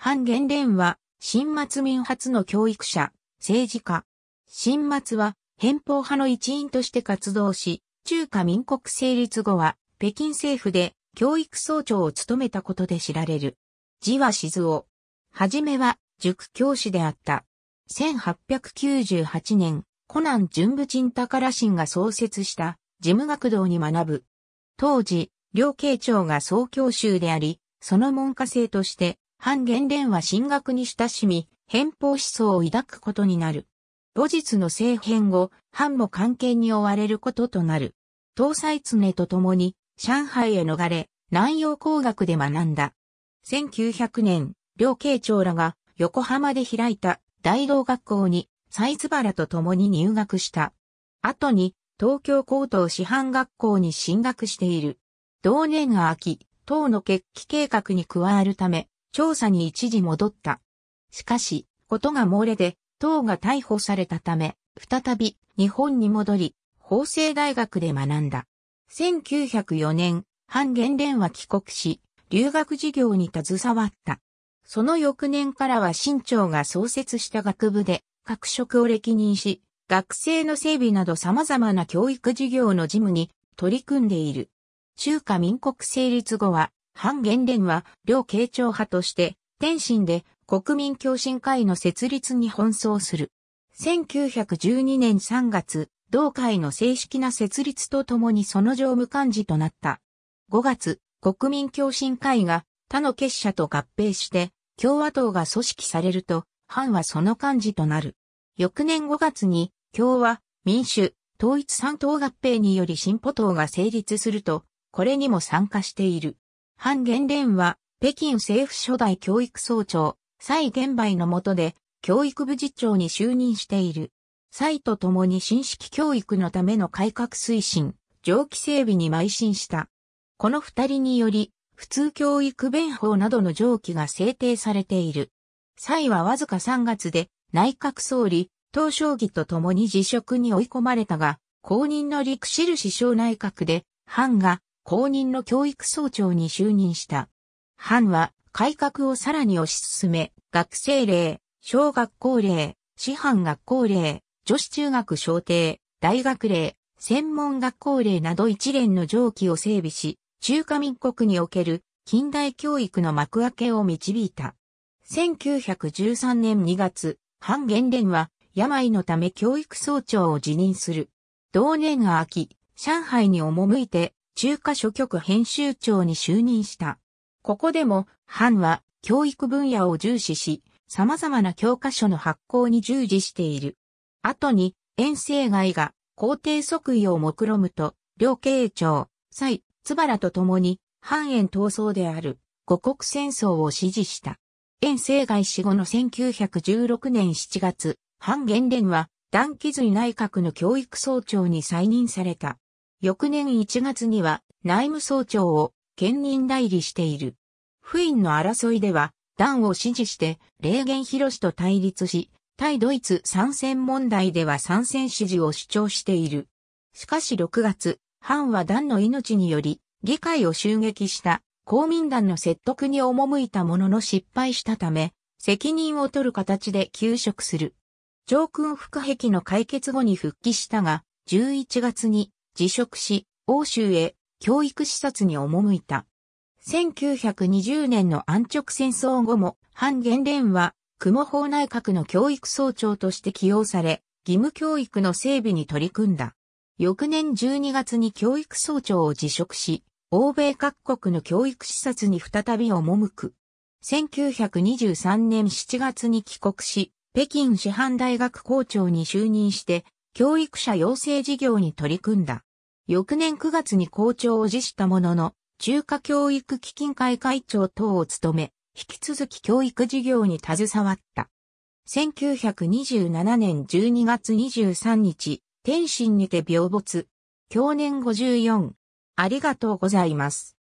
半元連は、新末民初の教育者、政治家。新末は、偏方派の一員として活動し、中華民国成立後は、北京政府で教育総長を務めたことで知られる。字は静夫。はじめは、塾教師であった。1898年、コナン純武鎮宝新が創設した、事務学堂に学ぶ。当時、両慶長が総教習であり、その門下生として、反元連は進学に親しみ、偏方思想を抱くことになる。後日の政変後、藩も関係に追われることとなる。東西常と共に、上海へ逃れ、南洋工学で学んだ。1900年、両慶長らが横浜で開いた大道学校に、サイズ原と共に入学した。後に、東京高等師範学校に進学している。同年が秋、党の決起計画に加わるため、調査に一時戻った。しかし、ことが漏れで、党が逮捕されたため、再び日本に戻り、法政大学で学んだ。1904年、反元連は帰国し、留学事業に携わった。その翌年からは新潮が創設した学部で各職を歴任し、学生の整備など様々な教育事業の事務に取り組んでいる。中華民国成立後は反元連は、両慶長派として、天津で国民共進会の設立に奔走する。1912年3月、同会の正式な設立とともにその常務幹事となった。5月、国民共進会が他の結社と合併して、共和党が組織されると、反はその幹事となる。翌年5月に、共和、民主、統一三党合併により進歩党が成立すると、これにも参加している。ハン・ゲンレンは、北京政府初代教育総長、蔡元培の下で、教育部次長に就任している。蔡と共に新式教育のための改革推進、上記整備に邁進した。この二人により、普通教育弁法などの上記が制定されている。蔡はわずか3月で、内閣総理、東将義と共に辞職に追い込まれたが、公認の陸印小内閣で、ンが公認の教育総長に就任した。藩は改革をさらに推し進め、学生令、小学校令、師範学校令、女子中学小艇、大学令、専門学校令など一連の上記を整備し、中華民国における近代教育の幕開けを導いた。1913年2月、反元連は病のため教育総長を辞任する。同年秋、上海に赴いて中華諸局編集長に就任した。ここでも、藩は教育分野を重視し、様々な教科書の発行に従事している。後に、遠征外が皇帝即位を目論むと、両慶長、蔡、津原と共に、藩園闘争である五国戦争を支持した。遠征外死後の1916年7月、藩元連は、団基髄内閣の教育総長に再任された。翌年1月には内務総長を兼任代理している。不院の争いでは、団を支持して、霊言広氏と対立し、対ドイツ参戦問題では参戦支持を主張している。しかし6月、藩は団の命により、議会を襲撃した公民団の説得に赴いたものの失敗したため、責任を取る形で休職する。上空副壁の解決後に復帰したが、11月に辞職し、欧州へ教育視察に赴いた。1920年の安直戦争後も、反元連は、雲法内閣の教育総長として起用され、義務教育の整備に取り組んだ。翌年12月に教育総長を辞職し、欧米各国の教育視察に再び赴く。1923年7月に帰国し、北京師範大学校長に就任して、教育者養成事業に取り組んだ。翌年9月に校長を辞したものの、中華教育基金会会長等を務め、引き続き教育事業に携わった。1927年12月23日、天津にて病没。去年54。ありがとうございます。